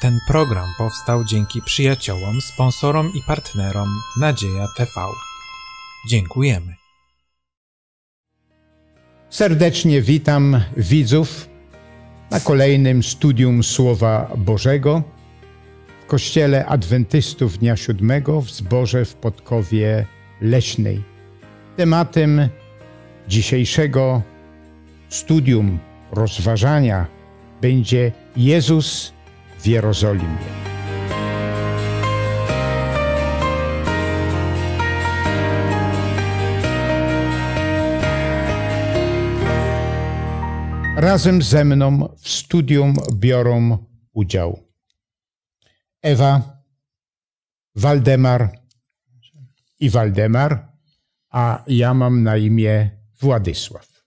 Ten program powstał dzięki przyjaciołom, sponsorom i partnerom Nadzieja TV. Dziękujemy. Serdecznie witam widzów na kolejnym studium Słowa Bożego w Kościele Adwentystów Dnia Siódmego w Zborze w Podkowie Leśnej. Tematem dzisiejszego studium, rozważania będzie Jezus w Jerozolimie. Razem ze mną w studium biorą udział Ewa, Waldemar i Waldemar, a ja mam na imię Władysław.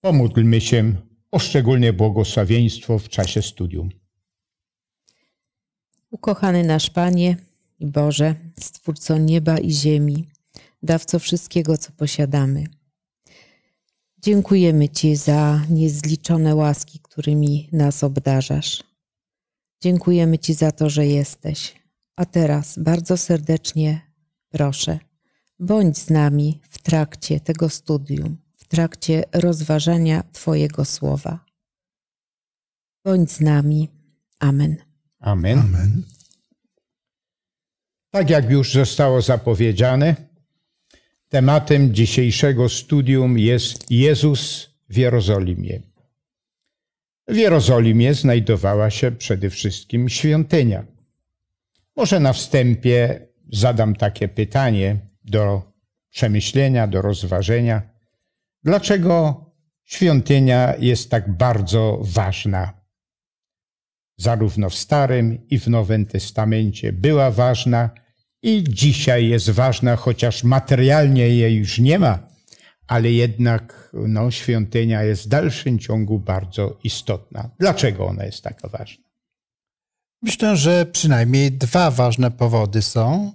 Pomódlmy się o szczególne błogosławieństwo w czasie studium. Ukochany nasz Panie i Boże, Stwórco nieba i ziemi, dawco wszystkiego, co posiadamy. Dziękujemy Ci za niezliczone łaski, którymi nas obdarzasz. Dziękujemy Ci za to, że jesteś. A teraz bardzo serdecznie proszę, bądź z nami w trakcie tego studium, w trakcie rozważania Twojego słowa. Bądź z nami. Amen. Amen. Amen. Tak jak już zostało zapowiedziane, tematem dzisiejszego studium jest Jezus w Jerozolimie. W Jerozolimie znajdowała się przede wszystkim świątynia. Może na wstępie zadam takie pytanie do przemyślenia, do rozważenia. Dlaczego świątynia jest tak bardzo ważna zarówno w Starym i w Nowym Testamencie była ważna i dzisiaj jest ważna, chociaż materialnie jej już nie ma, ale jednak no, świątynia jest w dalszym ciągu bardzo istotna. Dlaczego ona jest taka ważna? Myślę, że przynajmniej dwa ważne powody są.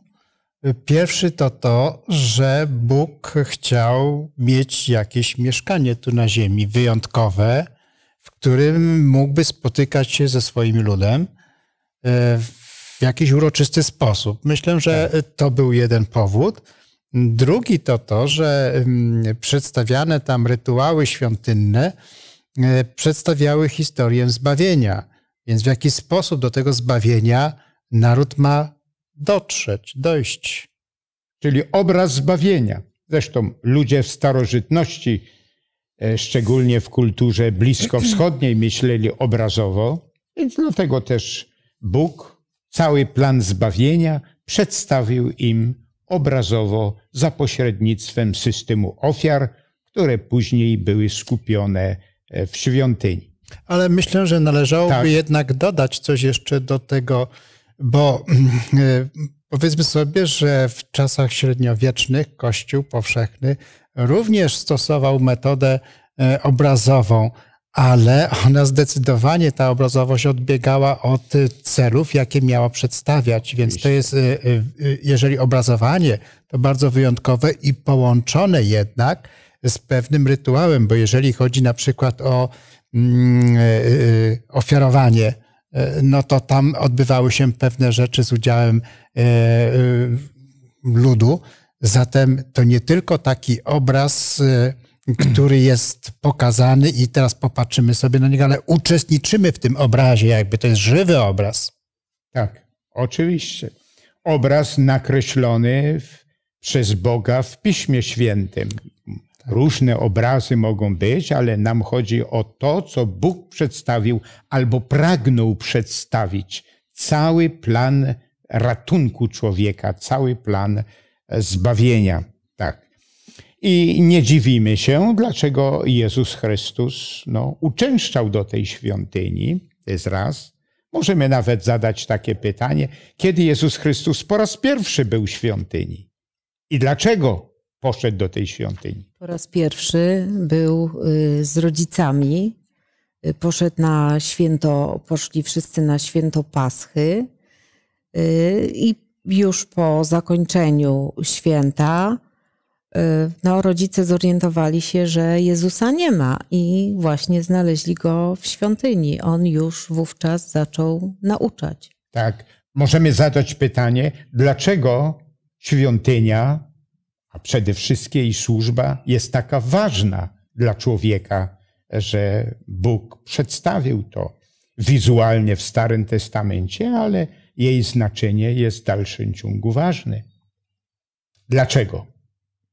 Pierwszy to to, że Bóg chciał mieć jakieś mieszkanie tu na ziemi wyjątkowe, w którym mógłby spotykać się ze swoim ludem e, w jakiś uroczysty sposób. Myślę, że tak. to był jeden powód. Drugi to to, że mm, przedstawiane tam rytuały świątynne e, przedstawiały historię zbawienia. Więc w jaki sposób do tego zbawienia naród ma dotrzeć, dojść. Czyli obraz zbawienia. Zresztą ludzie w starożytności E, szczególnie w kulturze bliskowschodniej myśleli obrazowo, więc dlatego też Bóg cały plan zbawienia przedstawił im obrazowo za pośrednictwem systemu ofiar, które później były skupione e, w świątyni. Ale myślę, że należałoby tak. jednak dodać coś jeszcze do tego, bo e, powiedzmy sobie, że w czasach średniowiecznych Kościół powszechny również stosował metodę e, obrazową, ale ona zdecydowanie, ta obrazowość odbiegała od celów, jakie miała przedstawiać. Więc to jest, e, e, jeżeli obrazowanie, to bardzo wyjątkowe i połączone jednak z pewnym rytuałem, bo jeżeli chodzi na przykład o mm, ofiarowanie, no to tam odbywały się pewne rzeczy z udziałem ludu, Zatem to nie tylko taki obraz, y, który jest pokazany i teraz popatrzymy sobie na niego, ale uczestniczymy w tym obrazie, jakby to jest żywy obraz. Tak, oczywiście. Obraz nakreślony w, przez Boga w Piśmie Świętym. Tak. Różne obrazy mogą być, ale nam chodzi o to, co Bóg przedstawił albo pragnął przedstawić. Cały plan ratunku człowieka, cały plan zbawienia. Tak. I nie dziwimy się, dlaczego Jezus Chrystus no, uczęszczał do tej świątyni. To jest raz. Możemy nawet zadać takie pytanie, kiedy Jezus Chrystus po raz pierwszy był w świątyni i dlaczego poszedł do tej świątyni? Po raz pierwszy był y, z rodzicami, y, poszedł na święto, poszli wszyscy na święto Paschy y, i już po zakończeniu święta y, no, rodzice zorientowali się, że Jezusa nie ma i właśnie znaleźli go w świątyni. On już wówczas zaczął nauczać. Tak. Możemy zadać pytanie, dlaczego świątynia, a przede wszystkim jej służba jest taka ważna dla człowieka, że Bóg przedstawił to wizualnie w Starym Testamencie, ale jej znaczenie jest w dalszym ciągu ważne. Dlaczego?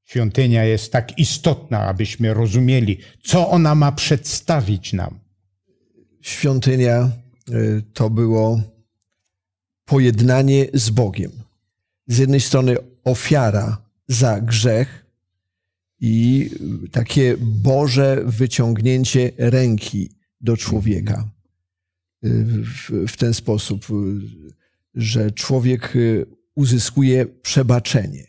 Świątynia jest tak istotna, abyśmy rozumieli, co ona ma przedstawić nam. Świątynia y, to było pojednanie z Bogiem. Z jednej strony ofiara za grzech i takie Boże wyciągnięcie ręki do człowieka y, w, w ten sposób y, że człowiek y, uzyskuje przebaczenie.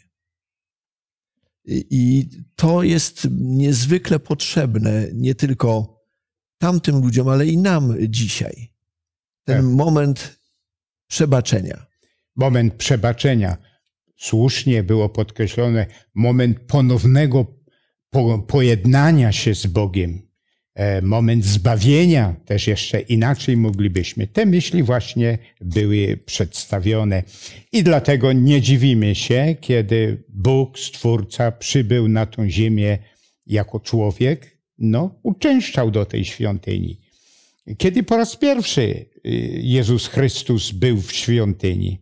I to jest niezwykle potrzebne nie tylko tamtym ludziom, ale i nam dzisiaj. Ten tak. moment przebaczenia. Moment przebaczenia. Słusznie było podkreślone moment ponownego pojednania się z Bogiem. E, moment zbawienia, też jeszcze inaczej moglibyśmy. Te myśli właśnie były przedstawione. I dlatego nie dziwimy się, kiedy Bóg, Stwórca, przybył na tą ziemię jako człowiek, no, uczęszczał do tej świątyni. Kiedy po raz pierwszy y, Jezus Chrystus był w świątyni?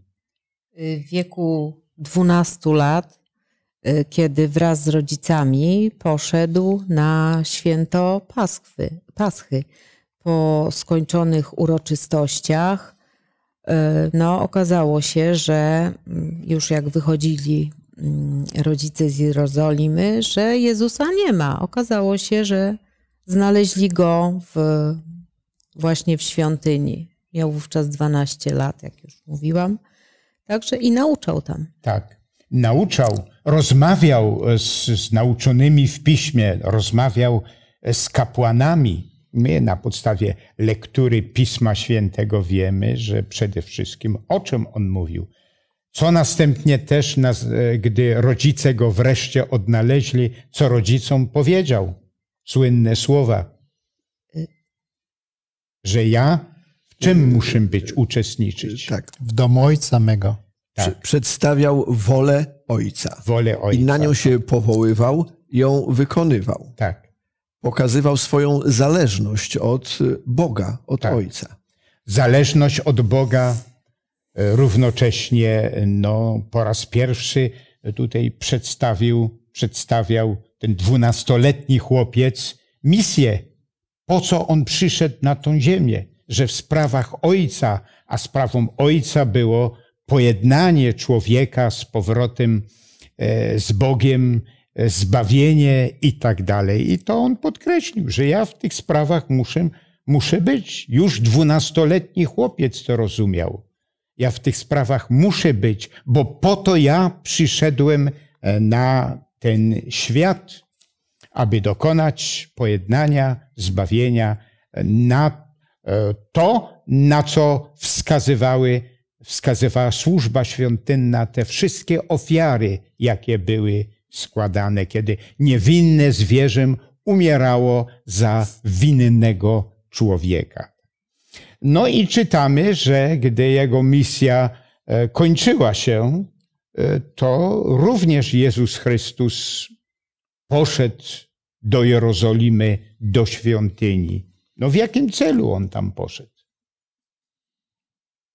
Y, w wieku 12 lat Y, kiedy wraz z rodzicami poszedł na święto Paskwy, Paschy. Po skończonych uroczystościach, y, no, okazało się, że mm, już jak wychodzili mm, rodzice z Jerozolimy, że Jezusa nie ma. Okazało się, że znaleźli go w, właśnie w świątyni. Miał wówczas 12 lat, jak już mówiłam. Także i nauczał tam. Tak nauczał, rozmawiał e, z, z nauczonymi w piśmie, rozmawiał e, z kapłanami. My na podstawie lektury Pisma Świętego wiemy, że przede wszystkim o czym on mówił. Co następnie też, nas, e, gdy rodzice go wreszcie odnaleźli, co rodzicom powiedział? Słynne słowa, że ja w czym muszę być, uczestniczyć? Tak, w domu ojca mego tak. przedstawiał wolę ojca. Wolę ojca. I na nią się powoływał, ją wykonywał. Tak. Pokazywał swoją zależność od y, Boga, od tak. ojca. Zależność od Boga y, równocześnie no, po raz pierwszy tutaj przedstawił, przedstawiał ten dwunastoletni chłopiec misję. Po co on przyszedł na tą ziemię? Że w sprawach ojca, a sprawą ojca było pojednanie człowieka z powrotem e, z Bogiem, e, zbawienie i tak dalej. I to on podkreślił, że ja w tych sprawach muszę, muszę być. Już dwunastoletni chłopiec to rozumiał. Ja w tych sprawach muszę być, bo po to ja przyszedłem e, na ten świat, aby dokonać pojednania, zbawienia na to, na co wskazywały wskazywała służba świątynna te wszystkie ofiary, jakie były składane, kiedy niewinne zwierzę umierało za winnego człowieka. No i czytamy, że gdy jego misja e, kończyła się, e, to również Jezus Chrystus poszedł do Jerozolimy, do świątyni. No w jakim celu on tam poszedł?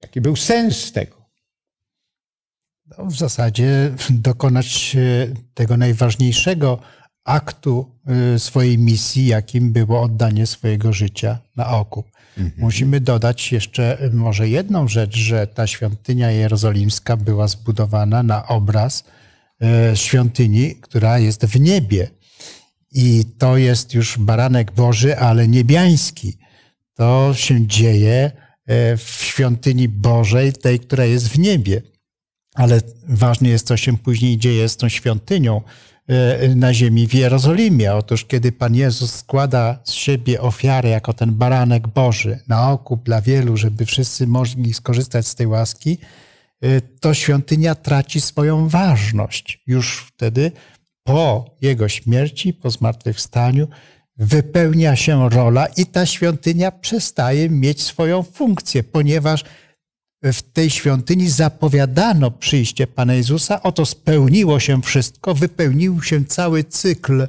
Jaki był sens tego? No, w zasadzie dokonać e, tego najważniejszego aktu e, swojej misji, jakim było oddanie swojego życia na okup. Mhm. Musimy dodać jeszcze e, może jedną rzecz, że ta świątynia jerozolimska była zbudowana na obraz świątyni, która jest w niebie. I to jest już baranek Boży, ale niebiański. To się dzieje E, w świątyni Bożej, tej, która jest w niebie. Ale ważne jest, co się później dzieje z tą świątynią e, na ziemi w Jerozolimie. Otóż, kiedy Pan Jezus składa z siebie ofiarę jako ten baranek Boży na okup dla wielu, żeby wszyscy mogli skorzystać z tej łaski, e, to świątynia traci swoją ważność. Już wtedy po jego śmierci, po zmartwychwstaniu, wypełnia się rola i ta świątynia przestaje mieć swoją funkcję, ponieważ w tej świątyni zapowiadano przyjście Pana Jezusa. Oto spełniło się wszystko, wypełnił się cały cykl e,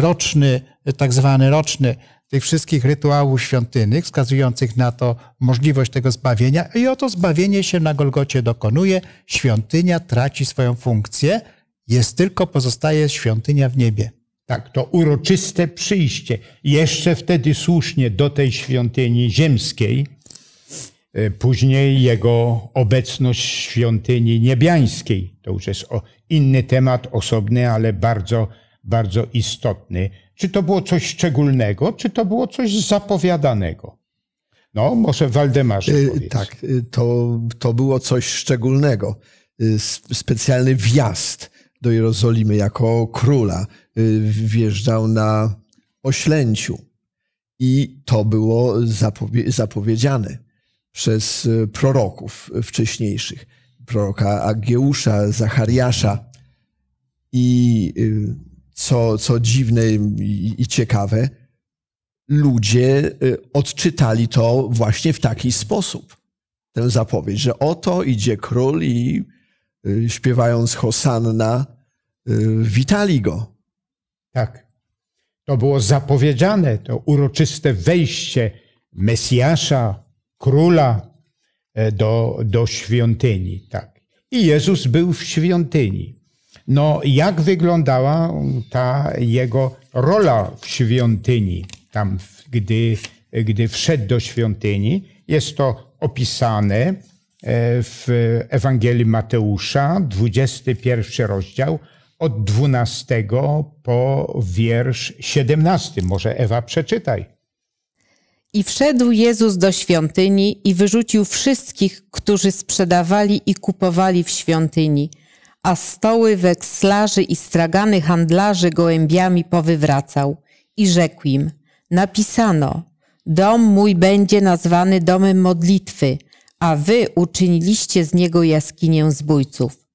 roczny, e, tak zwany roczny, tych wszystkich rytuałów świątynnych, wskazujących na to możliwość tego zbawienia. I oto zbawienie się na Golgocie dokonuje, świątynia traci swoją funkcję, jest tylko pozostaje świątynia w niebie tak, to uroczyste przyjście, jeszcze wtedy słusznie do tej świątyni ziemskiej, e, później jego obecność w świątyni niebiańskiej. To już jest inny temat, osobny, ale bardzo, bardzo istotny. Czy to było coś szczególnego, czy to było coś zapowiadanego? No, może Waldemarze. Powiedz. Tak, e, to, to było coś szczególnego. E, specjalny wjazd do Jerozolimy jako króla. Y, wjeżdżał na oślęciu. I to było zapowie- zapowiedziane przez y, proroków wcześniejszych. Proroka Agieusza, Zachariasza. I y, co, co dziwne i, i ciekawe, ludzie odczytali to właśnie w taki sposób. Tę zapowiedź, że oto idzie król i śpiewając Hosanna, witali go. Tak. To było zapowiedziane, to uroczyste wejście Mesjasza, króla e, do, do świątyni. Tak. I Jezus był w świątyni. No, jak wyglądała ta jego rola w świątyni, tam, gdy, gdy wszedł do świątyni? Jest to opisane e, w Ewangelii Mateusza, 21 rozdział, od 12 po wiersz 17. Może Ewa przeczytaj. I wszedł Jezus do świątyni i wyrzucił wszystkich, którzy sprzedawali i kupowali w świątyni, a stoły wekslarzy i stragany handlarzy gołębiami powywracał. I rzekł im, napisano, dom mój będzie nazwany domem modlitwy, a wy uczyniliście z niego jaskinię zbójców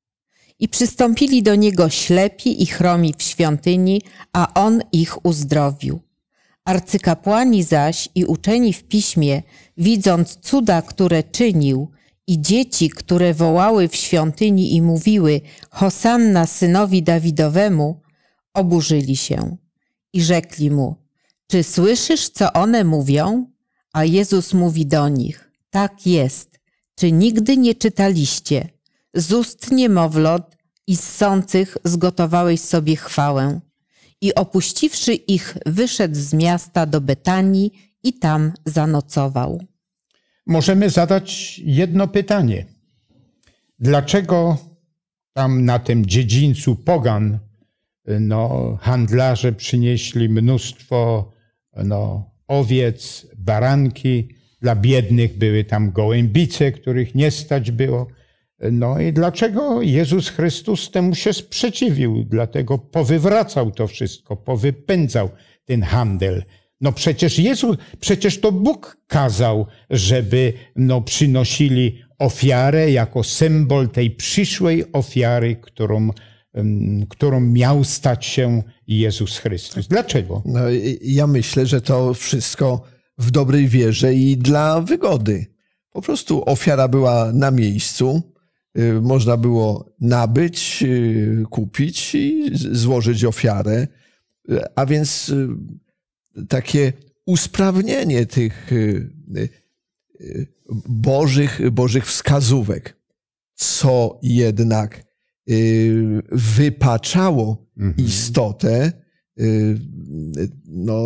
i przystąpili do niego ślepi i chromi w świątyni, a on ich uzdrowił. Arcykapłani zaś i uczeni w piśmie, widząc cuda, które czynił, i dzieci, które wołały w świątyni i mówiły: Hosanna synowi Dawidowemu, oburzyli się i rzekli mu: Czy słyszysz, co one mówią? A Jezus mówi do nich: Tak jest. Czy nigdy nie czytaliście? z ust niemowlot i ssących zgotowałeś sobie chwałę. I opuściwszy ich, wyszedł z miasta do Betanii i tam zanocował. Możemy zadać jedno pytanie. Dlaczego tam na tym dziedzińcu pogan no, handlarze przynieśli mnóstwo no, owiec, baranki, dla biednych były tam gołębice, których nie stać było no i dlaczego Jezus Chrystus temu się sprzeciwił? Dlatego powywracał to wszystko, powypędzał ten handel. No przecież Jezus, przecież to Bóg kazał, żeby no, przynosili ofiarę jako symbol tej przyszłej ofiary, którą, którą miał stać się Jezus Chrystus. Dlaczego? No, ja myślę, że to wszystko w dobrej wierze i dla wygody. Po prostu ofiara była na miejscu, Y, można było nabyć, y, kupić i złożyć ofiarę. Y, a więc takie usprawnienie tych bożych, bożych wskazówek, co jednak wypaczało mhm. istotę no,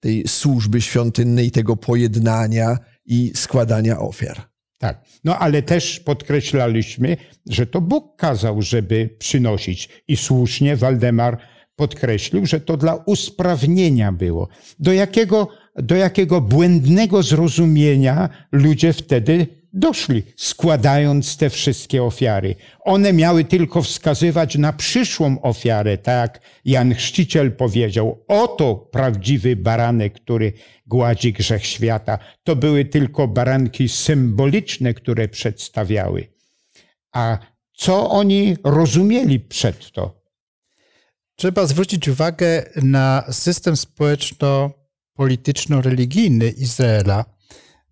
tej służby świątynnej, tego pojednania i składania ofiar. Tak. No ale też podkreślaliśmy, że to Bóg kazał, żeby przynosić. I słusznie Waldemar podkreślił, że to dla usprawnienia było. Do jakiego, do jakiego błędnego zrozumienia ludzie wtedy doszli, składając te wszystkie ofiary. One miały tylko wskazywać na przyszłą ofiarę, tak Jan Chrzciciel powiedział. Oto prawdziwy baranek, który gładzi grzech świata. To były tylko baranki symboliczne, które przedstawiały. A co oni rozumieli przed to? Trzeba zwrócić uwagę na system społeczno-polityczno-religijny Izraela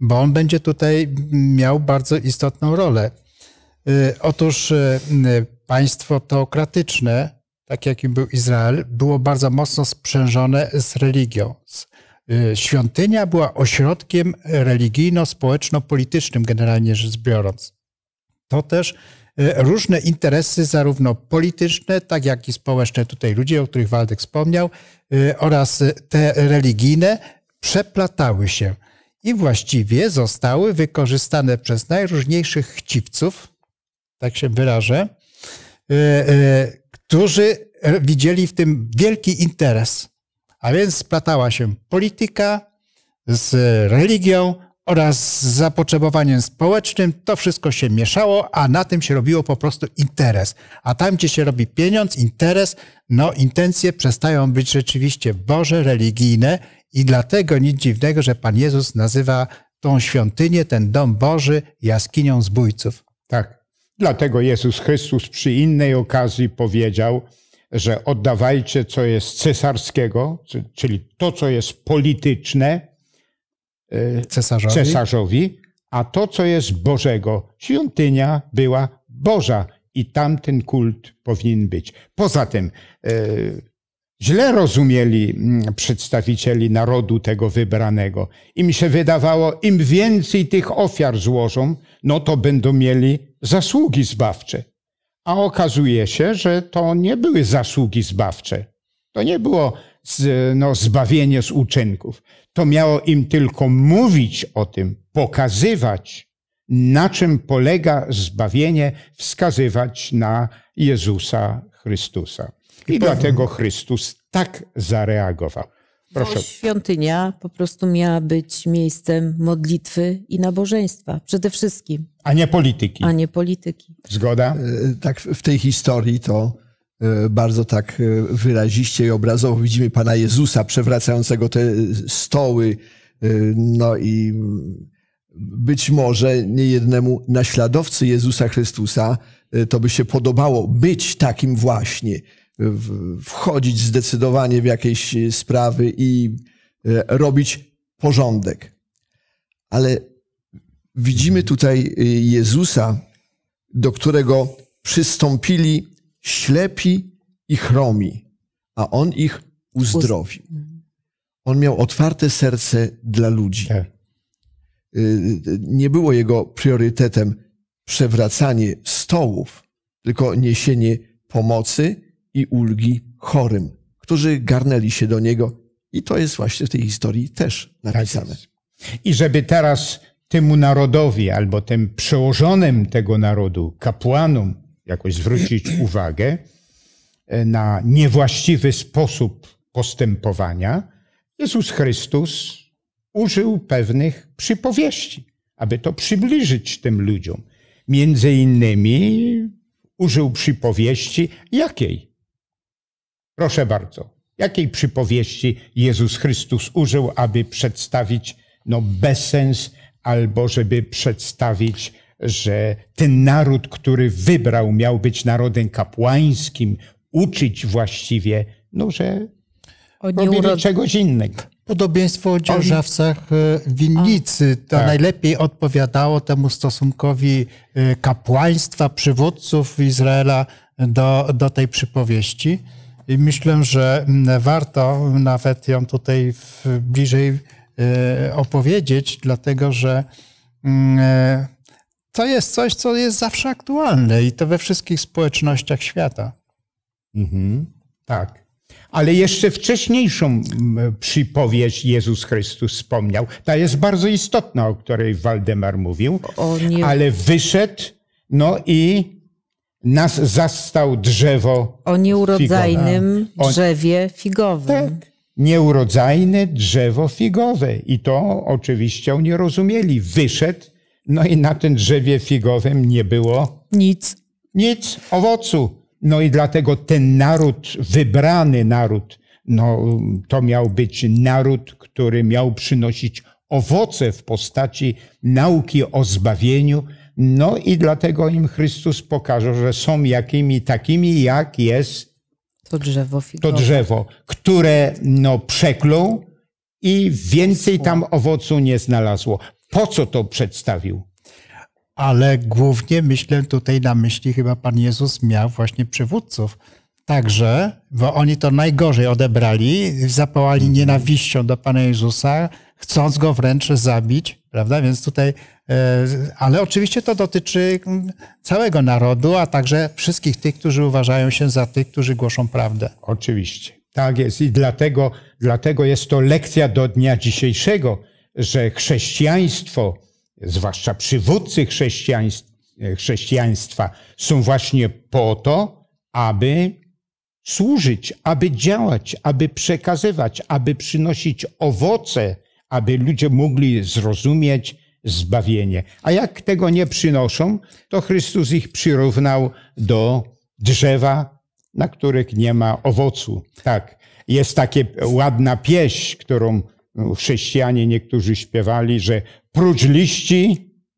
bo on będzie tutaj miał bardzo istotną rolę. Y, otóż y, y, państwo teokratyczne, tak jakim był Izrael, było bardzo mocno sprzężone z religią. Świątynia była ośrodkiem religijno-społeczno-politycznym, generalnie rzecz biorąc. To też różne interesy, zarówno polityczne, tak jak i społeczne, tutaj ludzie, o których Waldek wspomniał, oraz te religijne, przeplatały się i właściwie zostały wykorzystane przez najróżniejszych chciwców, tak się wyrażę, e, e, którzy widzieli w tym wielki interes. A więc splatała się polityka z religią, oraz zapotrzebowaniem społecznym, to wszystko się mieszało, a na tym się robiło po prostu interes. A tam, gdzie się robi pieniądz, interes, no intencje przestają być rzeczywiście boże, religijne i dlatego nic dziwnego, że Pan Jezus nazywa tą świątynię, ten dom Boży jaskinią zbójców. Tak. Dlatego Jezus Chrystus przy innej okazji powiedział, że oddawajcie, co jest cesarskiego, czyli to, co jest polityczne, Y, cesarzowi. cesarzowi, a to, co jest Bożego. Świątynia była Boża i tamten kult powinien być. Poza tym, y, źle rozumieli mm, przedstawicieli narodu tego wybranego. Im się wydawało, im więcej tych ofiar złożą, no to będą mieli zasługi zbawcze. A okazuje się, że to nie były zasługi zbawcze. To nie było z, no, zbawienie z uczynków to miało im tylko mówić o tym, pokazywać, na czym polega zbawienie, wskazywać na Jezusa Chrystusa. I, I dlatego Chrystus tak zareagował. Proszę. Bo no, świątynia po prostu miała być miejscem modlitwy i nabożeństwa przede wszystkim. A nie polityki. A nie polityki. Zgoda? E, tak, w tej historii to E, bardzo tak e, wyraziście i obrazowo widzimy Pana Jezusa przewracającego te stoły, e, no i być może niejednemu naśladowcy Jezusa Chrystusa to by się podobało być takim właśnie, wchodzić zdecydowanie w jakieś sprawy i robić porządek. Ale widzimy tutaj Jezusa, do którego przystąpili ślepi i chromi, a on ich uzdrowił. On miał otwarte serce dla ludzi. Tak. Y, y, nie było jego priorytetem przewracanie stołów, tylko niesienie pomocy i ulgi chorym, którzy garnęli się do niego. I to jest właśnie w tej historii też tak napisane. Tak I żeby teraz temu narodowi albo tym przełożonym tego narodu, kapłanom, jakoś zwrócić uwagę e, na niewłaściwy sposób postępowania, Jezus Chrystus użył pewnych przypowieści, aby to przybliżyć tym ludziom. Między innymi użył przypowieści jakiej? Proszę bardzo, jakiej przypowieści Jezus Chrystus użył, aby przedstawić no, bezsens albo żeby przedstawić że ten naród, który wybrał, miał być narodem kapłańskim, uczyć właściwie, no że Oni robili urod... czegoś innego. Podobieństwo o dzierżawcach e, winnicy. To tak. najlepiej odpowiadało temu stosunkowi e, kapłaństwa, przywódców Izraela do, do tej przypowieści. I myślę, że warto nawet ją tutaj bliżej e, opowiedzieć, dlatego że to jest coś, co jest zawsze aktualne i to we wszystkich społecznościach świata. Mhm. Tak. Ale jeszcze wcześniejszą przypowieść Jezus Chrystus wspomniał. Ta jest bardzo istotna, o której Waldemar mówił. Ale wyszedł, no i nas zastał drzewo. O nieurodzajnym figowe. drzewie figowym. Tak nieurodzajne drzewo figowe. I to oczywiście oni rozumieli. Wyszedł no i na tym drzewie figowym nie było nic. Nic owocu. No i dlatego ten naród, wybrany naród, no, to miał być naród, który miał przynosić owoce w postaci nauki o zbawieniu. No i dlatego im Chrystus pokaże, że są jakimi takimi, jak jest to drzewo, figowe. to drzewo które no, przeklął i więcej tam owocu nie znalazło po co to przedstawił. Ale głównie myślę tutaj na myśli chyba Pan Jezus miał właśnie przywódców. Także, bo oni to najgorzej odebrali, zapołali mhm. nienawiścią do Pana Jezusa, chcąc go wręcz zabić, prawda? Więc tutaj, e, ale oczywiście to dotyczy mm, całego narodu, a także wszystkich tych, którzy uważają się za tych, którzy głoszą prawdę. Oczywiście. Tak jest i dlatego, dlatego jest to lekcja do dnia dzisiejszego, że chrześcijaństwo, zwłaszcza przywódcy e, chrześcijaństwa, są właśnie po to, aby służyć, aby działać, aby przekazywać, aby przynosić owoce, aby ludzie mogli zrozumieć zbawienie. A jak tego nie przynoszą, to Chrystus ich przyrównał do drzewa, na których nie ma owocu. Tak, jest takie ładna pieśń, którą chrześcijanie niektórzy śpiewali, że prócz liści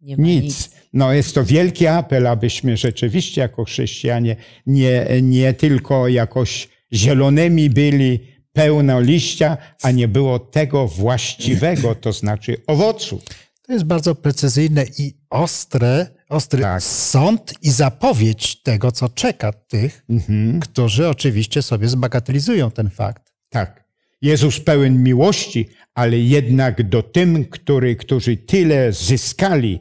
nic. nic. No jest to wielki apel, abyśmy rzeczywiście jako chrześcijanie nie, nie tylko jakoś zielonymi byli, pełno liścia, a nie było tego właściwego, to znaczy owocu. To jest bardzo precyzyjne i ostre, ostry tak. sąd i zapowiedź tego, co czeka tych, mhm. którzy oczywiście sobie zbagatelizują ten fakt. Tak. Jezus pełen miłości, ale jednak do tym, który, którzy tyle zyskali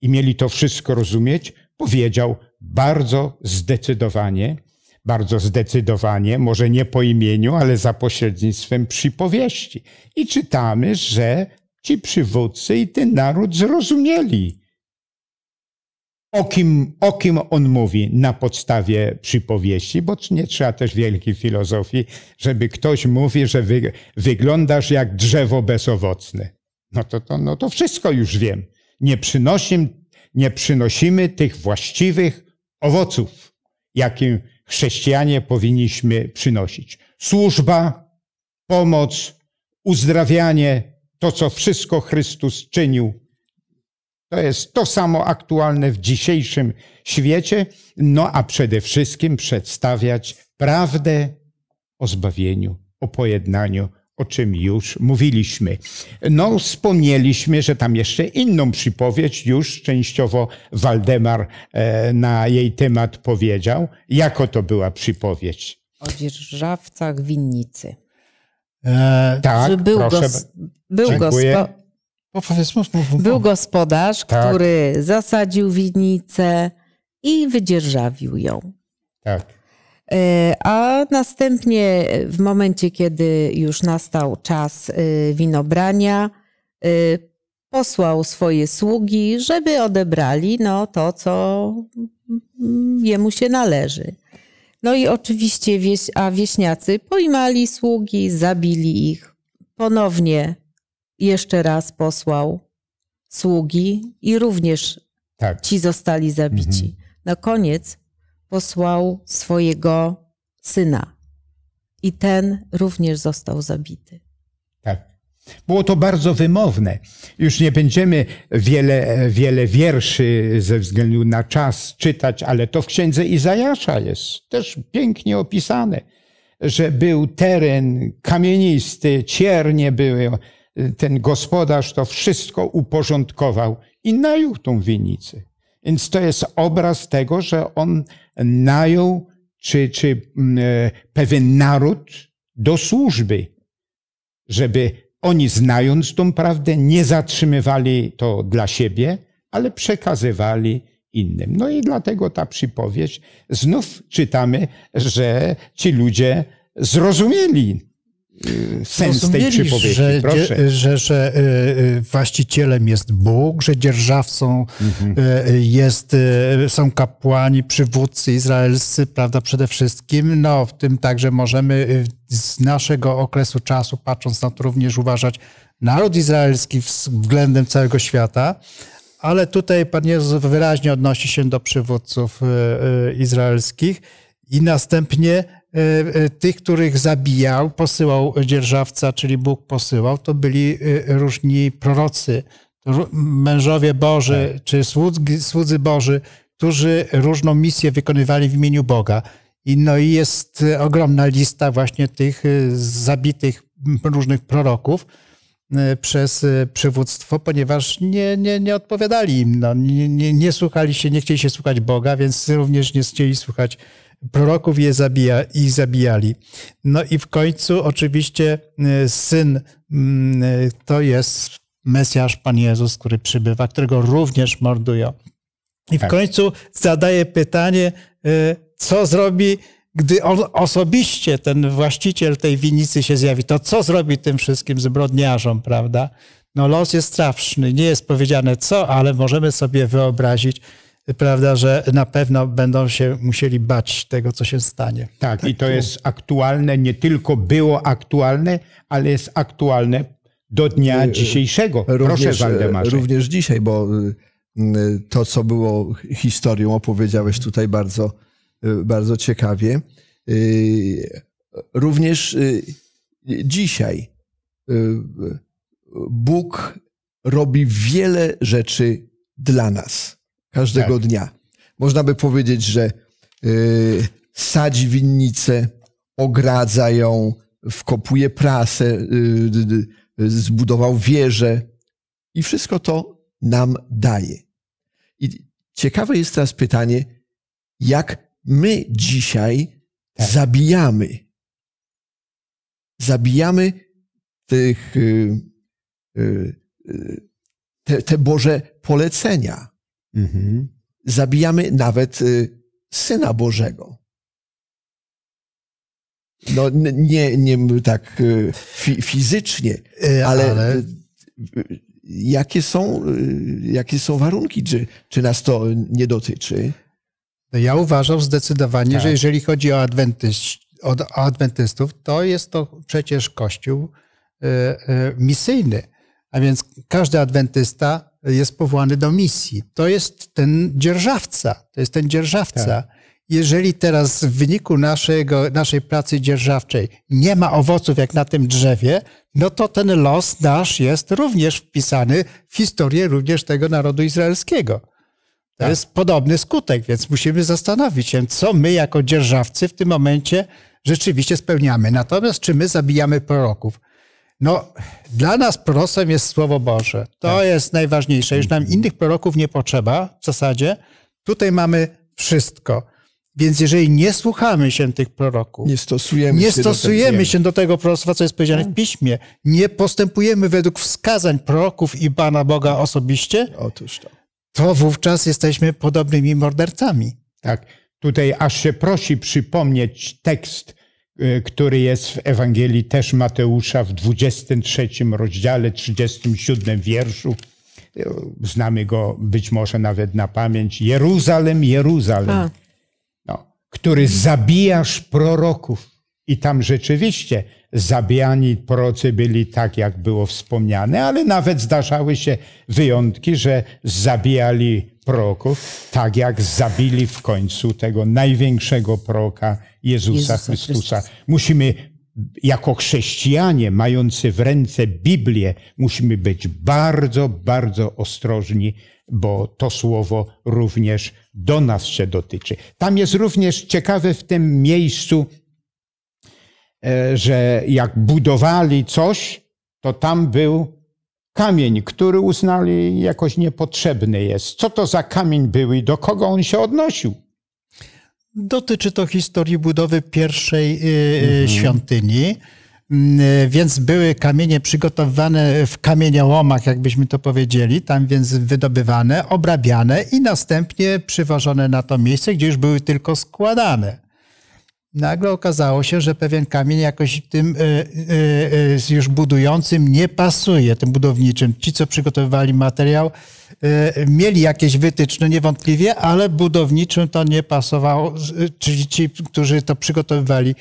i mieli to wszystko rozumieć, powiedział bardzo zdecydowanie, bardzo zdecydowanie, może nie po imieniu, ale za pośrednictwem przypowieści. I czytamy, że ci przywódcy i ten naród zrozumieli, o kim, o kim on mówi na podstawie przypowieści, bo nie trzeba też wielkiej filozofii, żeby ktoś mówi, że wy, wyglądasz jak drzewo bezowocne. No to, to, no to wszystko już wiem. Nie, przynosim, nie przynosimy tych właściwych owoców, jakim chrześcijanie powinniśmy przynosić. Służba, pomoc, uzdrawianie, to co wszystko Chrystus czynił to jest to samo aktualne w dzisiejszym świecie, no a przede wszystkim przedstawiać prawdę o zbawieniu, o pojednaniu, o czym już mówiliśmy. No, wspomnieliśmy, że tam jeszcze inną przypowiedź już częściowo Waldemar e, na jej temat powiedział. Jako to była przypowiedź? O dzierżawcach winnicy. E, tak, był proszę. Go, był dziękuję. Go Opowiedz, mów, mów, mów. Był gospodarz, tak. który zasadził winnicę i wydzierżawił ją. Tak. E, a następnie, w momencie, kiedy już nastał czas e, winobrania, e, posłał swoje sługi, żeby odebrali no, to, co jemu się należy. No i oczywiście wieś, a wieśniacy pojmali sługi, zabili ich, ponownie jeszcze raz posłał sługi i również tak. ci zostali zabici. Mhm. Na koniec posłał swojego syna i ten również został zabity. Tak. Było to bardzo wymowne. Już nie będziemy wiele, wiele wierszy ze względu na czas czytać, ale to w księdze Izajasza jest też pięknie opisane, że był teren kamienisty, ciernie były, Y, ten gospodarz to wszystko uporządkował i najął tą winnicę. Więc to jest obraz tego, że on najął czy, czy mm, e, pewien naród do służby, żeby oni znając tą prawdę nie zatrzymywali to dla siebie, ale przekazywali innym. No i dlatego ta przypowieść, znów czytamy, że ci ludzie zrozumieli sens tej przypowieści. Że, Proszę. że, że e, e, właścicielem jest Bóg, że dzierżawcą mhm. E, jest, są kapłani, przywódcy izraelscy, prawda, przede wszystkim. No, w tym także możemy z naszego okresu czasu, patrząc na to, również uważać naród izraelski względem całego świata. Ale tutaj Pan Jezus wyraźnie odnosi się do przywódców izraelskich i następnie E, e, tych, których zabijał, posyłał dzierżawca, czyli Bóg posyłał, to byli e, różni prorocy, mężowie Boży tak. czy słudzy, słudzy Boży, którzy różną misję wykonywali w imieniu Boga. I, no i jest ogromna lista właśnie tych zabitych różnych proroków przez przywództwo, ponieważ nie, nie, nie odpowiadali im. No, nie, nie, nie słuchali się, nie chcieli się słuchać Boga, więc również nie chcieli słuchać proroków je zabija, ich zabijali. No i w końcu oczywiście y, syn mm, y, to jest Mesjasz, Pan Jezus, który przybywa, którego również mordują. I w tak. końcu zadaje pytanie, y, co zrobi, gdy on osobiście, ten właściciel tej winicy się zjawi, to co zrobi tym wszystkim zbrodniarzom, prawda? No los jest straszny, nie jest powiedziane co, ale możemy sobie wyobrazić, prawda, że na pewno będą się musieli bać tego, co się stanie. Tak, i tak, to jest aktualne, nie tylko było aktualne, ale jest aktualne do dnia y, dzisiejszego. Również, Proszę, Waldemarze. Również dzisiaj, bo y, y, to, co było historią, opowiedziałeś tutaj bardzo, bardzo ciekawie. Również dzisiaj Bóg robi wiele rzeczy dla nas każdego tak. dnia. Można by powiedzieć, że yy, sadzi winnicę, ogradza ją, wkopuje prasę, yy, yy, zbudował wieże i wszystko to nam daje. I ciekawe jest teraz pytanie, jak my dzisiaj tak. zabijamy, zabijamy tych, y, y, y, te, te Boże polecenia Mhm. Zabijamy nawet y, Syna Bożego. No nie, nie tak y, fi fizycznie, y, ale, ale, Jakie, są, jakie są warunki? Czy, czy nas to nie dotyczy? No, ja uważam zdecydowanie, tak. że jeżeli chodzi o, adwentyst, o adwentystów, to jest to przecież kościół misyjny. A więc każdy adwentysta jest powołany do misji. To jest ten dzierżawca. To jest ten dzierżawca. Tak. Jeżeli teraz w wyniku naszego, naszej pracy dzierżawczej nie ma owoców jak na tym drzewie, no to ten los nasz jest również wpisany w historię również tego narodu izraelskiego. To tak. jest podobny skutek, więc musimy zastanowić się, co my jako dzierżawcy w tym momencie rzeczywiście spełniamy. Natomiast czy my zabijamy proroków? No, dla nas prorocem jest Słowo Boże. To tak. jest najważniejsze. Już nam mhm. innych proroków nie potrzeba w zasadzie. Tutaj mamy wszystko. Więc jeżeli nie słuchamy się tych proroków, nie stosujemy, nie się, stosujemy do się, do tego proroctwa, co jest powiedziane w tak. piśmie, nie postępujemy według wskazań proroków i Pana Boga osobiście, Otóż to. to wówczas jesteśmy podobnymi mordercami. Tak. Tutaj aż się prosi przypomnieć tekst E, który jest w Ewangelii też Mateusza w 23 rozdziale, 37 wierszu. E, znamy go być może nawet na pamięć. Jeruzalem, Jeruzalem, tak. no, który zabijasz proroków. I tam rzeczywiście zabijani prorocy byli tak, jak było wspomniane, ale nawet zdarzały się wyjątki, że zabijali proroków, tak jak zabili w końcu tego największego proroka Jezusa, Jezusa Chrystusa. Chrystus. Musimy jako chrześcijanie mający w ręce Biblię, musimy być bardzo, bardzo ostrożni, bo to słowo również do nas się dotyczy. Tam jest również ciekawe w tym miejscu, e, że jak budowali coś, to tam był kamień, który uznali jakoś niepotrzebny jest. Co to za kamień był i do kogo on się odnosił? Dotyczy to historii budowy pierwszej y, y, mhm. świątyni. Mm, y, więc były kamienie przygotowywane w kamieniołomach, jakbyśmy to powiedzieli, tam więc wydobywane, obrabiane i następnie przywożone na to miejsce, gdzie już były tylko składane. Nagle okazało się, że pewien kamień jakoś tym e, e, e, już budującym nie pasuje, tym budowniczym. Ci, co przygotowywali materiał, mieli jakieś wytyczne niewątpliwie, ale budowniczym to nie pasowało, czyli ci, którzy to przygotowywali,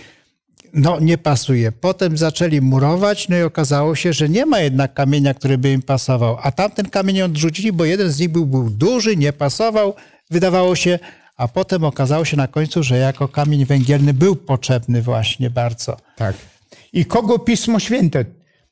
no nie pasuje. Potem zaczęli murować, no i okazało się, że nie ma jednak kamienia, który by im pasował. A tamten kamień odrzucili, bo jeden z nich był, był duży, nie pasował. Wydawało się, a potem okazało się na końcu, że jako kamień węgielny był potrzebny właśnie bardzo. Tak. I kogo Pismo Święte,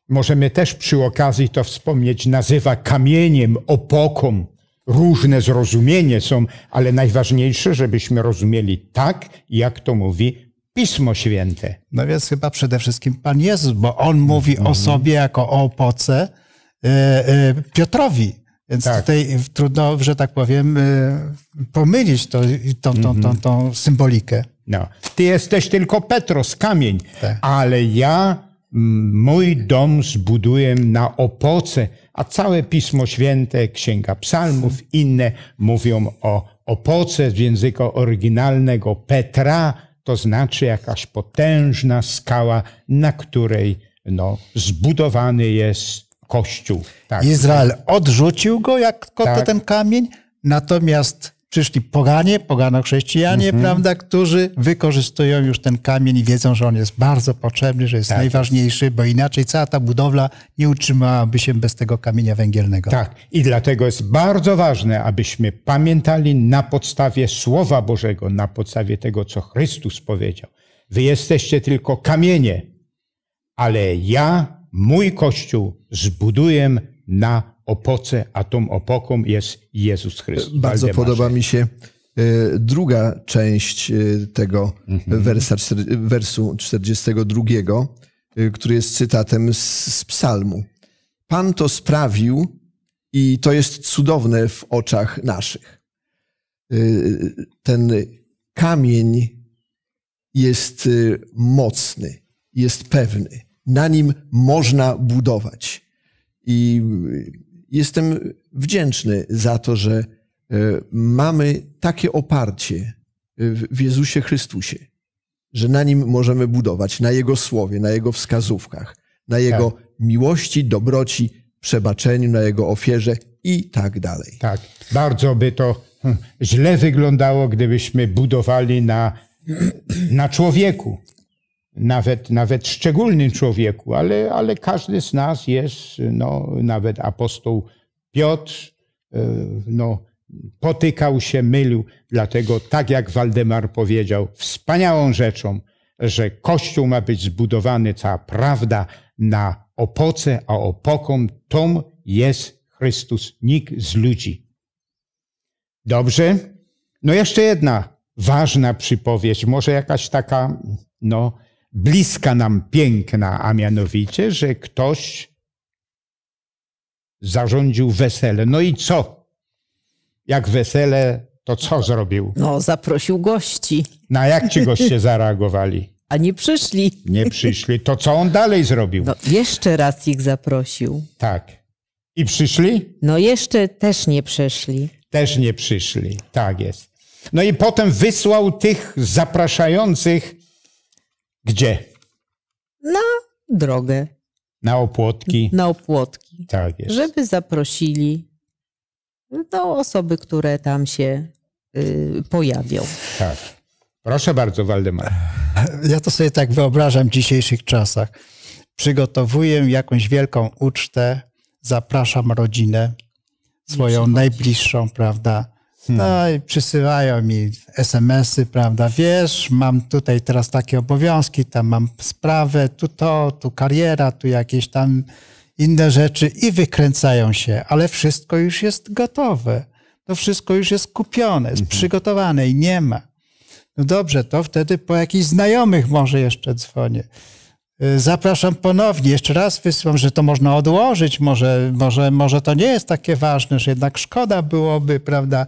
możemy też przy okazji to wspomnieć, nazywa kamieniem, opoką. Różne zrozumienie są, ale najważniejsze, żebyśmy rozumieli tak, jak to mówi Pismo Święte. No więc chyba przede wszystkim Pan Jezus, bo On mówi mhm. o sobie jako o opoce yy, yy, Piotrowi. Więc tak. tutaj trudno, że tak powiem, y, pomylić to, tą, tą, tą, mhm. tą symbolikę. No. Ty jesteś tylko Petros, kamień, tak. ale ja mój dom zbuduję na opoce, a całe Pismo Święte, Księga Psalmów, inne mówią o opoce w języku oryginalnego Petra, to znaczy jakaś potężna skała, na której no, zbudowany jest Kościół. Tak. Izrael odrzucił go jako tak. ten kamień, natomiast przyszli poganie, pogano-chrześcijanie, mhm. prawda, którzy wykorzystują już ten kamień i wiedzą, że on jest bardzo potrzebny, że jest tak. najważniejszy, bo inaczej cała ta budowla nie utrzymałaby się bez tego kamienia węgielnego. Tak, i dlatego jest bardzo ważne, abyśmy pamiętali na podstawie Słowa Bożego, na podstawie tego, co Chrystus powiedział. Wy jesteście tylko kamienie, ale ja mój Kościół zbuduję na opoce, a tą opoką jest Jezus Chrystus. Bardzo Waldemarze. podoba mi się e, druga część e, tego e, mhm. wersa, wersu 42, który jest cytatem z, z psalmu. Pan to sprawił i to jest cudowne w oczach naszych. Ten kamień jest mocny, jest pewny na nim można budować. I jestem wdzięczny za to, że e, mamy takie oparcie e, w Jezusie Chrystusie, że na nim możemy budować, na Jego słowie, na Jego wskazówkach, na Jego tak. miłości, dobroci, przebaczeniu, na Jego ofierze i tak dalej. Tak, bardzo by to hmm, źle wyglądało, gdybyśmy budowali na, na człowieku nawet, nawet szczególnym człowieku, ale, ale każdy z nas jest, no, nawet apostoł Piotr, e, no, potykał się, mylił. Dlatego, tak jak Waldemar powiedział, wspaniałą rzeczą, że Kościół ma być zbudowany, cała prawda, na opoce, a opoką tą jest Chrystus, nikt z ludzi. Dobrze? No jeszcze jedna ważna przypowiedź, może jakaś taka, no, bliska nam piękna, a mianowicie, że ktoś zarządził wesele. No i co? Jak wesele, to co zrobił? No, zaprosił gości. Na jak ci goście zareagowali? A nie przyszli. Nie przyszli. To co on dalej zrobił? No, jeszcze raz ich zaprosił. Tak. I przyszli? No, jeszcze też nie przyszli. Też nie przyszli. Tak jest. No i potem wysłał tych zapraszających gdzie? Na drogę. Na opłotki. Na opłotki. Tak jest. Żeby zaprosili no, do osoby, które tam się y, pojawią. Tak. Proszę bardzo, Waldemar. Ja to sobie tak wyobrażam w dzisiejszych czasach. Przygotowuję jakąś wielką ucztę, zapraszam rodzinę, swoją najbliższą, prawda? No. no i przysyłają mi SMS-y, prawda, wiesz, mam tutaj teraz takie obowiązki, tam mam sprawę, tu to, tu kariera, tu jakieś tam inne rzeczy i wykręcają się, ale wszystko już jest gotowe. To wszystko już jest kupione, jest mhm. przygotowane i nie ma. No dobrze, to wtedy po jakichś znajomych może jeszcze dzwonię. Y, zapraszam ponownie. Jeszcze raz wysyłam, że to można odłożyć. Może, może, może to nie jest takie ważne, że jednak szkoda byłoby, prawda,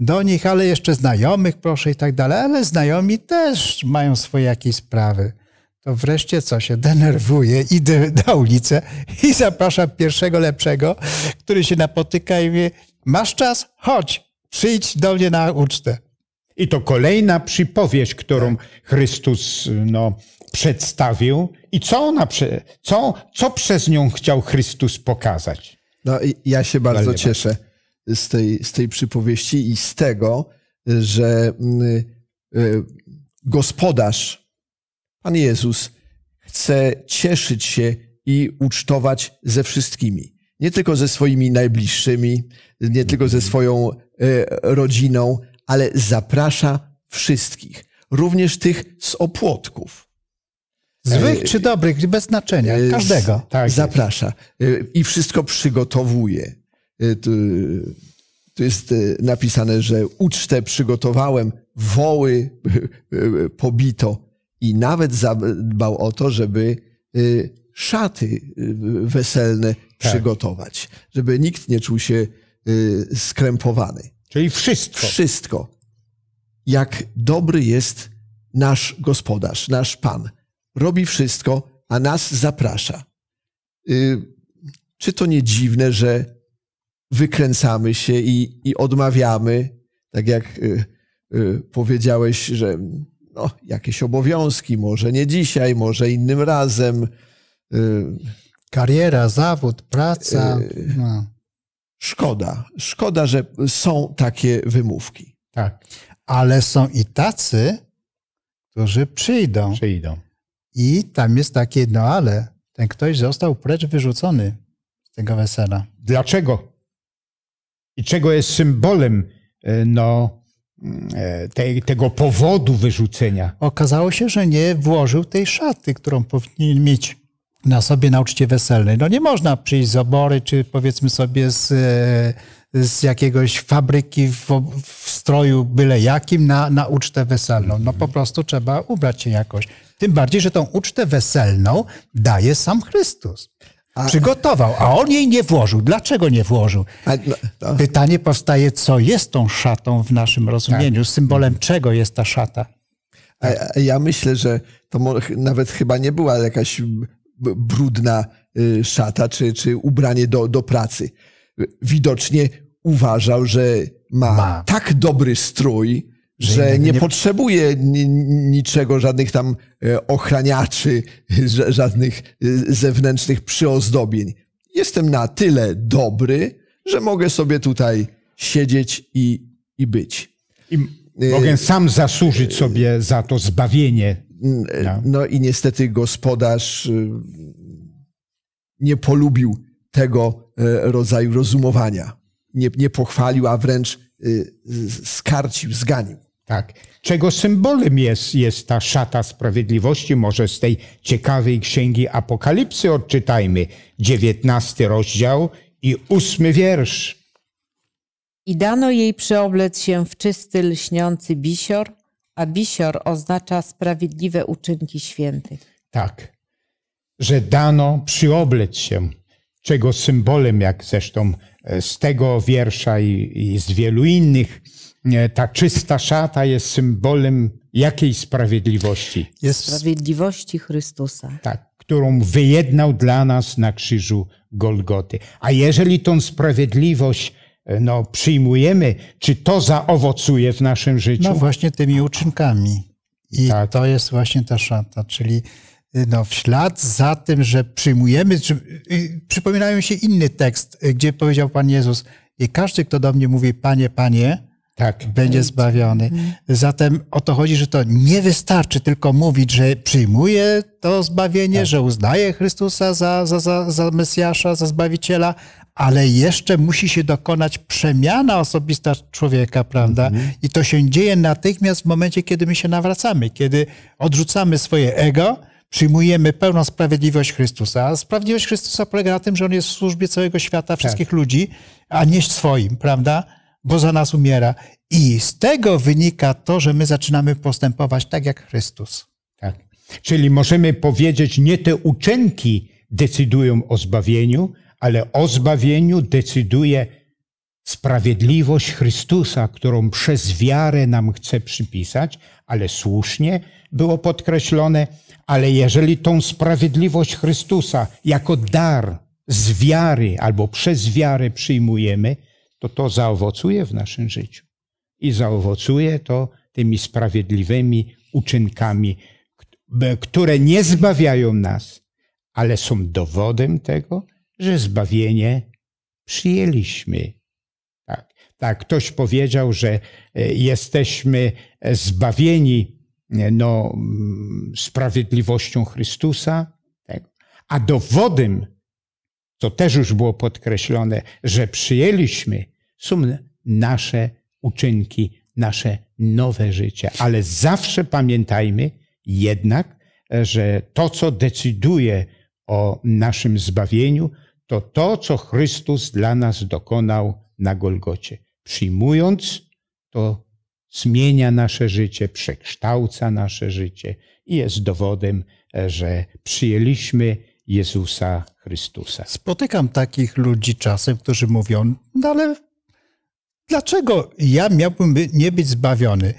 do nich, ale jeszcze znajomych proszę i tak dalej. Ale znajomi też mają swoje jakieś sprawy. To wreszcie co się denerwuje, idę na ulicę i zapraszam pierwszego lepszego, który się napotyka i mówi: Masz czas? Chodź, przyjdź do mnie na ucztę. I to kolejna przypowieść, którą tak. Chrystus no, przedstawił i co ona, co, co przez nią chciał Chrystus pokazać. No, ja się bardzo cieszę z tej, z tej przypowieści i z tego, że mm, y, y, gospodarz, Pan Jezus, chce cieszyć się i ucztować ze wszystkimi. Nie tylko ze swoimi najbliższymi, nie tylko ze mhm. swoją y, rodziną, ale zaprasza wszystkich, również tych z opłotków. Złych e, czy dobrych, bez znaczenia, e, każdego. Tak, zaprasza. E, I wszystko przygotowuje. Tu, tu jest napisane, że ucztę przygotowałem, woły pobito i nawet zadbał o to, żeby szaty weselne tak. przygotować, żeby nikt nie czuł się skrępowany. Czyli wszystko. Wszystko. Jak dobry jest nasz gospodarz, nasz pan robi wszystko, a nas zaprasza. Y, czy to nie dziwne, że wykręcamy się i, i odmawiamy, tak jak y, y, powiedziałeś, że no, jakieś obowiązki, może nie dzisiaj, może innym razem. Kariera, zawód, praca. No. Szkoda, szkoda, że są takie wymówki. Tak, ale są i tacy, którzy przyjdą. Przyjdą. I tam jest takie, no ale ten ktoś został precz wyrzucony z tego wesela. Dlaczego? I czego jest symbolem e, no, e, te, tego powodu wyrzucenia? Okazało się, że nie włożył tej szaty, którą powinien mieć na sobie na uczcie weselnej. No nie można przyjść z obory, czy powiedzmy sobie z, e, z jakiegoś fabryki w, w stroju byle jakim na, na ucztę weselną. No po mhm. prostu trzeba ubrać się jakoś. Tym bardziej, że tą ucztę weselną daje sam Chrystus. A... Przygotował, a on jej nie włożył. Dlaczego nie włożył? A... No. Pytanie powstaje, co jest tą szatą w naszym tak. rozumieniu, tak. symbolem mhm. czego jest ta szata? Tak. A, ja myślę, że to nawet chyba nie była jakaś brudna y, szata czy, czy ubranie do, do pracy. Widocznie uważał, że ma, ma. tak dobry strój, że, że nie, nie, potrzebuje niczego, żadnych tam e, ochraniaczy, żadnych e, zewnętrznych przyozdobień. Jestem na tyle dobry, że mogę sobie tutaj siedzieć i, i być. I e, mogę sam zasłużyć sobie za to zbawienie. No. no i niestety gospodarz nie polubił tego rodzaju rozumowania. Nie, nie pochwalił, a wręcz skarcił, zganił. Tak. Czego symbolem jest, jest ta szata sprawiedliwości? Może z tej ciekawej księgi Apokalipsy odczytajmy. dziewiętnasty rozdział i ósmy wiersz. I dano jej przeoblec się w czysty, lśniący bisior, a bisior oznacza sprawiedliwe uczynki świętych. Tak, że dano przyoblec się, czego symbolem, jak zresztą e, z tego wiersza i, i z wielu innych ta czysta szata jest symbolem jakiej sprawiedliwości? Jest... Sprawiedliwości Chrystusa. Tak, którą wyjednał dla nas na krzyżu Golgoty. A jeżeli tą sprawiedliwość e, no, przyjmujemy, czy to zaowocuje w naszym życiu? No właśnie tymi uczynkami. I tak. to jest właśnie ta szata, czyli e, no, w ślad za tym, że przyjmujemy, czy, e, przypominają się inny tekst, gdzie powiedział Pan Jezus, i każdy, kto do mnie mówi, Panie, Panie, tak. będzie zbawiony. Mhm. Zatem o to chodzi, że to nie wystarczy tylko mówić, że przyjmuje to zbawienie, tak. że uznaje Chrystusa za, za, za, za Mesjasza, za Zbawiciela, ale jeszcze musi się dokonać przemiana osobista człowieka, prawda? Mhm. I to się dzieje natychmiast w momencie, kiedy my się nawracamy, kiedy odrzucamy swoje ego, przyjmujemy pełną sprawiedliwość Chrystusa. A sprawiedliwość Chrystusa polega na tym, że On jest w służbie całego świata, wszystkich tak. ludzi, a nie swoim, prawda? bo za nas umiera. I z tego wynika to, że my zaczynamy postępować tak jak Chrystus. Tak. Czyli możemy powiedzieć, nie te uczynki decydują o zbawieniu, ale o zbawieniu decyduje sprawiedliwość Chrystusa, którą przez wiarę nam chce przypisać, ale słusznie było podkreślone, ale jeżeli tą sprawiedliwość Chrystusa jako dar z wiary albo przez wiarę przyjmujemy, to to zaowocuje w naszym życiu. I zaowocuje to tymi sprawiedliwymi uczynkami, które nie zbawiają nas, ale są dowodem tego, że zbawienie przyjęliśmy. Tak, tak ktoś powiedział, że e, jesteśmy zbawieni e, no, mm, sprawiedliwością Chrystusa, tak, a dowodem co też już było podkreślone, że przyjęliśmy, są nasze uczynki, nasze nowe życie. Ale zawsze pamiętajmy jednak, że to, co decyduje o naszym zbawieniu, to to, co Chrystus dla nas dokonał na Golgocie. Przyjmując, to zmienia nasze życie, przekształca nasze życie i jest dowodem, że przyjęliśmy Jezusa Chrystusa. Spotykam takich ludzi czasem, którzy mówią, no ale dlaczego ja miałbym nie być zbawiony?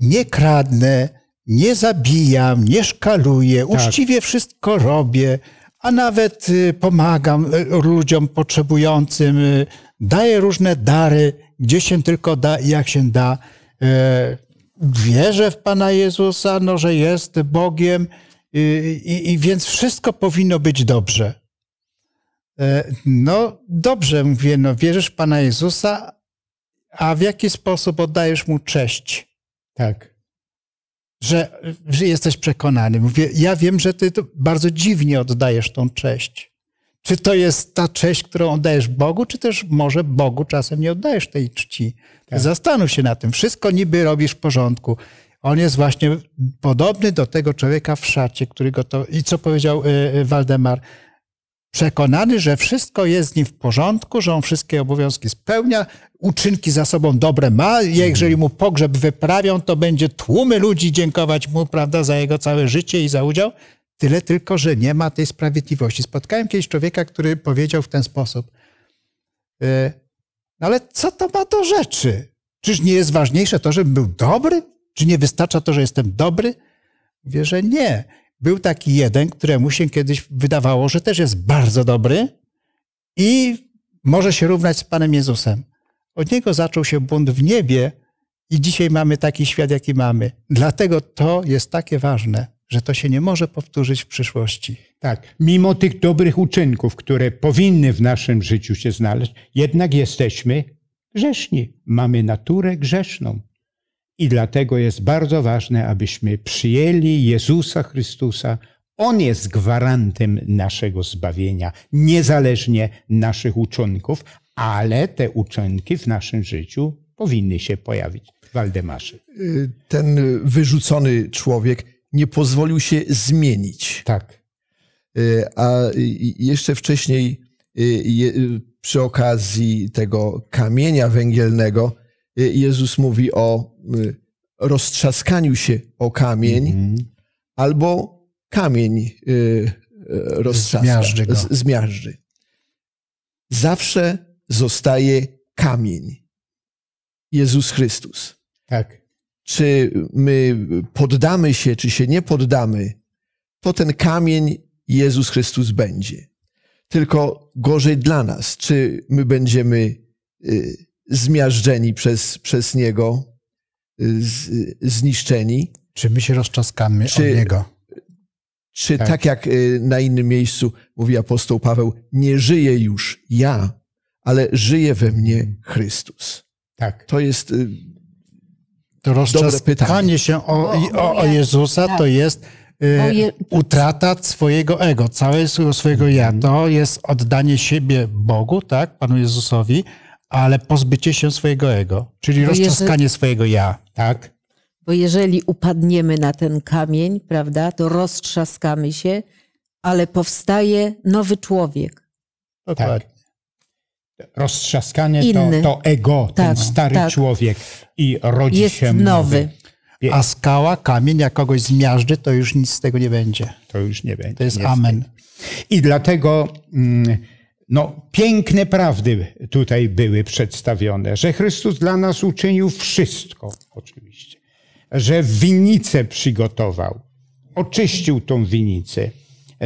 Nie kradnę, nie zabijam, nie szkaluję, tak. uczciwie wszystko robię, a nawet y, pomagam y, ludziom potrzebującym, y, daję różne dary, gdzie się tylko da i jak się da. E, wierzę w Pana Jezusa, no, że jest Bogiem, i, i więc wszystko powinno być dobrze. E, no dobrze, mówię, no wierzysz w Pana Jezusa, a w jaki sposób oddajesz Mu cześć? Tak. Że, że jesteś przekonany. Mówię, ja wiem, że Ty bardzo dziwnie oddajesz tą cześć. Czy to jest ta cześć, którą oddajesz Bogu, czy też może Bogu czasem nie oddajesz tej czci? Tak. Zastanów się na tym. Wszystko niby robisz w porządku. On jest właśnie podobny do tego człowieka w szacie, który go to. I co powiedział y, y, Waldemar? Przekonany, że wszystko jest z nim w porządku, że on wszystkie obowiązki spełnia, uczynki za sobą dobre ma. Jeżeli mu pogrzeb wyprawią, to będzie tłumy ludzi dziękować mu, prawda, za jego całe życie i za udział. Tyle tylko, że nie ma tej sprawiedliwości. Spotkałem kiedyś człowieka, który powiedział w ten sposób. Y, no ale co to ma do rzeczy? Czyż nie jest ważniejsze to, żebym był dobry? Czy nie wystarcza to, że jestem dobry? Mówię, że nie. Był taki jeden, któremu się kiedyś wydawało, że też jest bardzo dobry i może się równać z Panem Jezusem. Od niego zaczął się bunt w niebie i dzisiaj mamy taki świat, jaki mamy. Dlatego to jest takie ważne, że to się nie może powtórzyć w przyszłości. Tak, mimo tych dobrych uczynków, które powinny w naszym życiu się znaleźć, jednak jesteśmy grzeszni. Mamy naturę grzeszną. I dlatego jest bardzo ważne, abyśmy przyjęli Jezusa Chrystusa. On jest gwarantem naszego zbawienia, niezależnie naszych uczynków, ale te uczynki w naszym życiu powinny się pojawić. Waldemarze. Y, ten wyrzucony człowiek nie pozwolił się zmienić. Tak. Y, a jeszcze wcześniej, y, przy okazji tego kamienia węgielnego, Y, Jezus mówi o y, roztrzaskaniu się o kamień mm -hmm. albo kamień y, roztrzaska, zmiażdży, zmiażdży. Zawsze zostaje kamień. Jezus Chrystus. Tak. Czy my poddamy się, czy się nie poddamy, to ten kamień Jezus Chrystus będzie. Tylko gorzej dla nas, czy my będziemy zmiażdżeni przez, przez niego, y, z, y, zniszczeni. Czy my się rozczaskamy czy, od niego? Czy tak. tak jak y, na innym miejscu mówi apostoł Paweł, nie żyję już ja, ale żyje we mnie Chrystus. Tak. To jest to rozczaskanie się o, o, o Jezusa tak. to jest utrata swojego ego, całego swojego ja. Mhm. To jest oddanie siebie Bogu, tak, Panu Jezusowi, ale pozbycie się swojego ego, czyli bo roztrzaskanie jeżeli, swojego ja, tak? Bo jeżeli upadniemy na ten kamień, prawda, to roztrzaskamy się, ale powstaje nowy człowiek. Dokładnie. Tak. Roztrzaskanie To, to ego, tak, ten stary tak. człowiek i rodzi Jest się nowy. nowy. A skała, kamień, jak kogoś zmiażdży, to już nic z tego nie będzie. To już nie będzie. To jest amen. I dlatego mm, no, piękne prawdy tutaj były przedstawione, że Chrystus dla nas uczynił wszystko, oczywiście, że winnicę przygotował, oczyścił tą winnicę,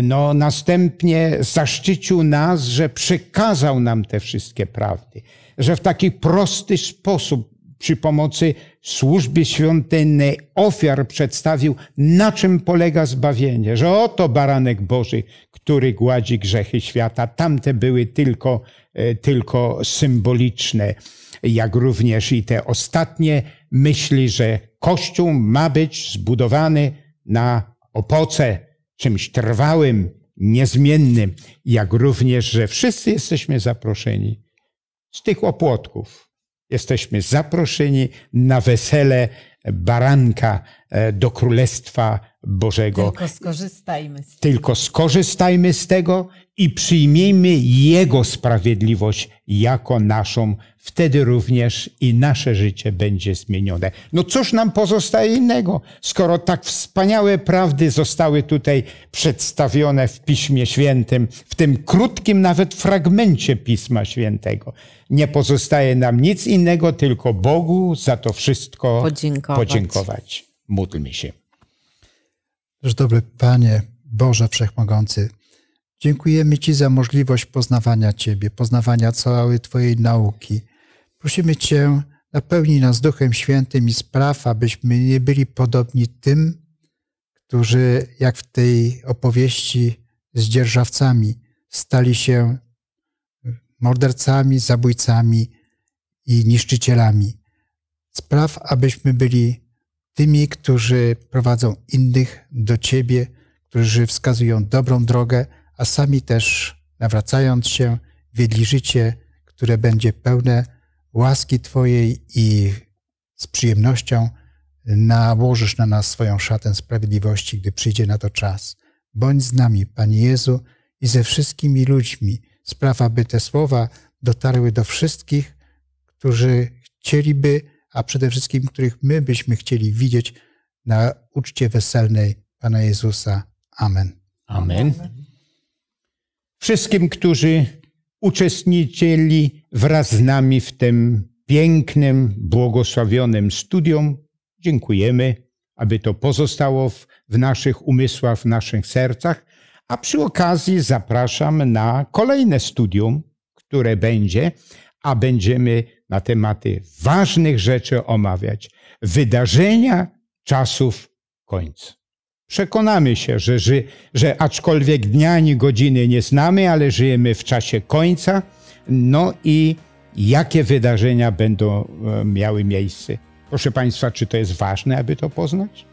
no, następnie zaszczycił nas, że przekazał nam te wszystkie prawdy, że w taki prosty sposób przy pomocy służby świątynnej ofiar przedstawił, na czym polega zbawienie, że oto baranek Boży, który gładzi grzechy świata. Tamte były tylko, e, tylko symboliczne, jak również i te ostatnie myśli, że Kościół ma być zbudowany na opoce, czymś trwałym, niezmiennym, jak również, że wszyscy jesteśmy zaproszeni z tych opłotków. Jesteśmy zaproszeni na wesele baranka, E, do Królestwa Bożego. Tylko skorzystajmy z tego. Tylko skorzystajmy z tego i przyjmijmy Jego sprawiedliwość jako naszą. Wtedy również i nasze życie będzie zmienione. No cóż nam pozostaje innego, skoro tak wspaniałe prawdy zostały tutaj przedstawione w Piśmie Świętym, w tym krótkim nawet fragmencie Pisma Świętego. Nie pozostaje nam nic innego, tylko Bogu za to wszystko podziękować. podziękować. Módlmy się. Nasz dobry Panie, Boże Wszechmogący, dziękujemy Ci za możliwość poznawania Ciebie, poznawania całej Twojej nauki. Prosimy Cię, napełnij nas Duchem Świętym i spraw, abyśmy nie byli podobni tym, którzy, jak w tej opowieści z dzierżawcami, stali się mordercami, zabójcami i niszczycielami. Spraw, abyśmy byli tymi, którzy prowadzą innych do Ciebie, którzy wskazują dobrą drogę, a sami też nawracając się, wiedli życie, które będzie pełne łaski Twojej i z przyjemnością nałożysz na nas swoją szatę sprawiedliwości, gdy przyjdzie na to czas. Bądź z nami, Panie Jezu, i ze wszystkimi ludźmi. Spraw, aby te słowa dotarły do wszystkich, którzy chcieliby a przede wszystkim, których my byśmy chcieli widzieć na uczcie weselnej Pana Jezusa. Amen. Amen. Wszystkim, którzy uczestniczyli wraz z nami w tym pięknym, błogosławionym studium, dziękujemy, aby to pozostało w, w naszych umysłach, w naszych sercach. A przy okazji zapraszam na kolejne studium, które będzie, a będziemy na tematy ważnych rzeczy omawiać. Wydarzenia czasów końca. Przekonamy się, że, że, że aczkolwiek dnia ani godziny nie znamy, ale żyjemy w czasie końca. No i jakie wydarzenia będą e, miały miejsce. Proszę Państwa, czy to jest ważne, aby to poznać?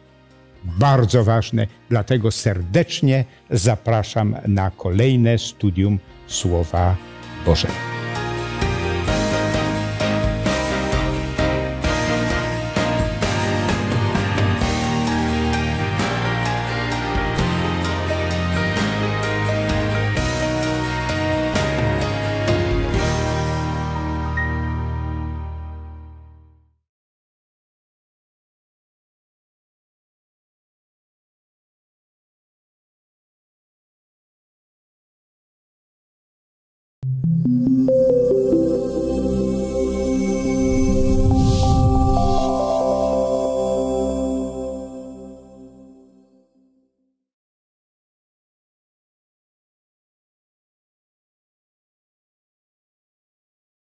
Bardzo ważne, dlatego serdecznie zapraszam na kolejne studium Słowa Bożego.